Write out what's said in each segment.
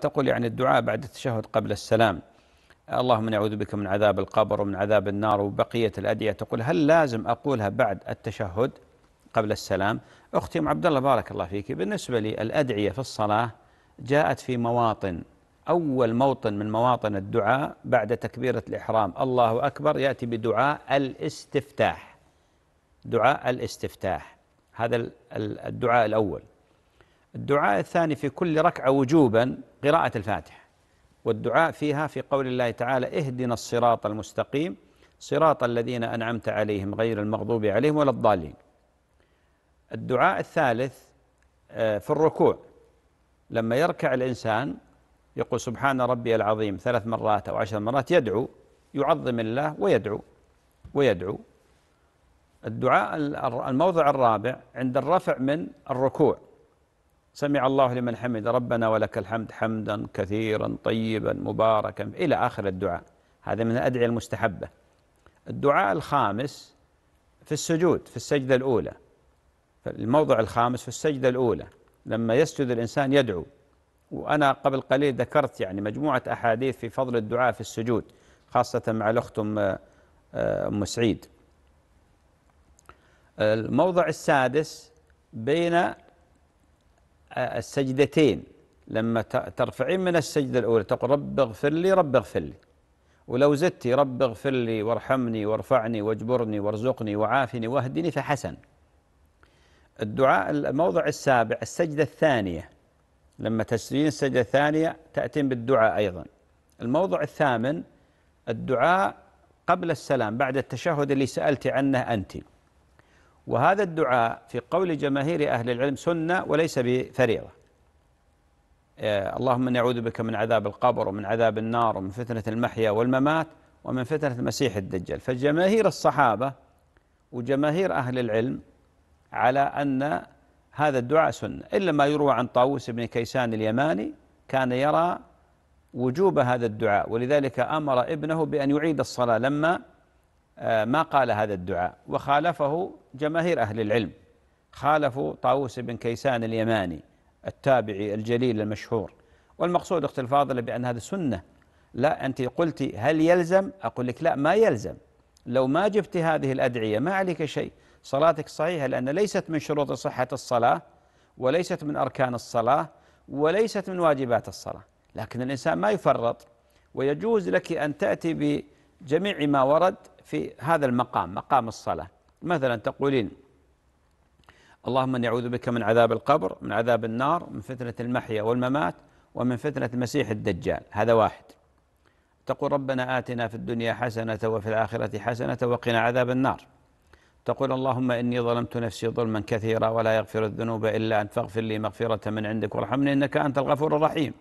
تقول يعني الدعاء بعد التشهد قبل السلام اللهم نعوذ بك من عذاب القبر ومن عذاب النار وبقية الأدعية تقول هل لازم أقولها بعد التشهد قبل السلام أختي أم عبد الله بارك الله فيك بالنسبة لي الأدعية في الصلاة جاءت في مواطن أول موطن من مواطن الدعاء بعد تكبيرة الإحرام الله أكبر يأتي بدعاء الاستفتاح دعاء الاستفتاح هذا الدعاء الأول الدعاء الثاني في كل ركعة وجوبا قراءة الفاتحة والدعاء فيها في قول الله تعالى اهدنا الصراط المستقيم صراط الذين أنعمت عليهم غير المغضوب عليهم ولا الضالين الدعاء الثالث آه، في الركوع لما يركع الإنسان يقول سبحان ربي العظيم ثلاث مرات أو عشر مرات يدعو يعظم الله ويدعو ويدعو الدعاء الموضع الرابع عند الرفع من الركوع سمع الله لمن حمد ربنا ولك الحمد حمدا كثيرا طيبا مباركا إلى آخر الدعاء هذا من الأدعية المستحبة الدعاء الخامس في السجود في السجدة الأولى الموضع الخامس في السجدة الأولى لما يسجد الإنسان يدعو وأنا قبل قليل ذكرت يعني مجموعة أحاديث في فضل الدعاء في السجود خاصة مع الأخت أم آه، سعيد الموضع السادس بين السجدتين لما ترفعين من السجدة الأولى تقول رب اغفر لي رب اغفر لي ولو زدتي رب اغفر لي وارحمني وارفعني واجبرني وارزقني وعافني واهدني فحسن الدعاء الموضع السابع السجدة الثانية لما تسجدين السجدة الثانية تأتين بالدعاء أيضا الموضع الثامن الدعاء قبل السلام بعد التشهد اللي سألت عنه أنت وهذا الدعاء في قول جماهير أهل العلم سنة وليس بفريضة آه، اللهم نعوذ بك من عذاب القبر ومن عذاب النار ومن فتنة المحيا والممات ومن فتنة المسيح الدجال فجماهير الصحابة وجماهير أهل العلم على أن هذا الدعاء سنة إلا ما يروى عن طاووس بن كيسان اليماني كان يرى وجوب هذا الدعاء ولذلك أمر ابنه بأن يعيد الصلاة لما آه، ما قال هذا الدعاء وخالفه جماهير أهل العلم خالفوا طاووس بن كيسان اليماني التابعي الجليل المشهور والمقصود أخت الفاضلة بأن هذا سنة لا أنت قلت هل يلزم أقول لك لا ما يلزم لو ما جبت هذه الأدعية ما عليك شيء صلاتك صحيحة لأن ليست من شروط صحة الصلاة وليست من أركان الصلاة وليست من واجبات الصلاة لكن الإنسان ما يفرط ويجوز لك أن تأتي ب. جميع ما ورد في هذا المقام مقام الصلاة مثلا تقولين اللهم اني اعوذ بك من عذاب القبر من عذاب النار من فتنه المحيا والممات ومن فتنه المسيح الدجال هذا واحد تقول ربنا اتنا في الدنيا حسنه وفي الاخره حسنه وقنا عذاب النار تقول اللهم اني ظلمت نفسي ظلما كثيرا ولا يغفر الذنوب الا انت فاغفر لي مغفره من عندك وارحمني انك انت الغفور الرحيم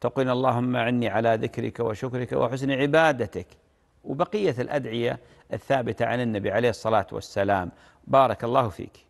تقول اللهم عني على ذكرك وشكرك وحسن عبادتك وبقية الأدعية الثابتة عن النبي عليه الصلاة والسلام بارك الله فيك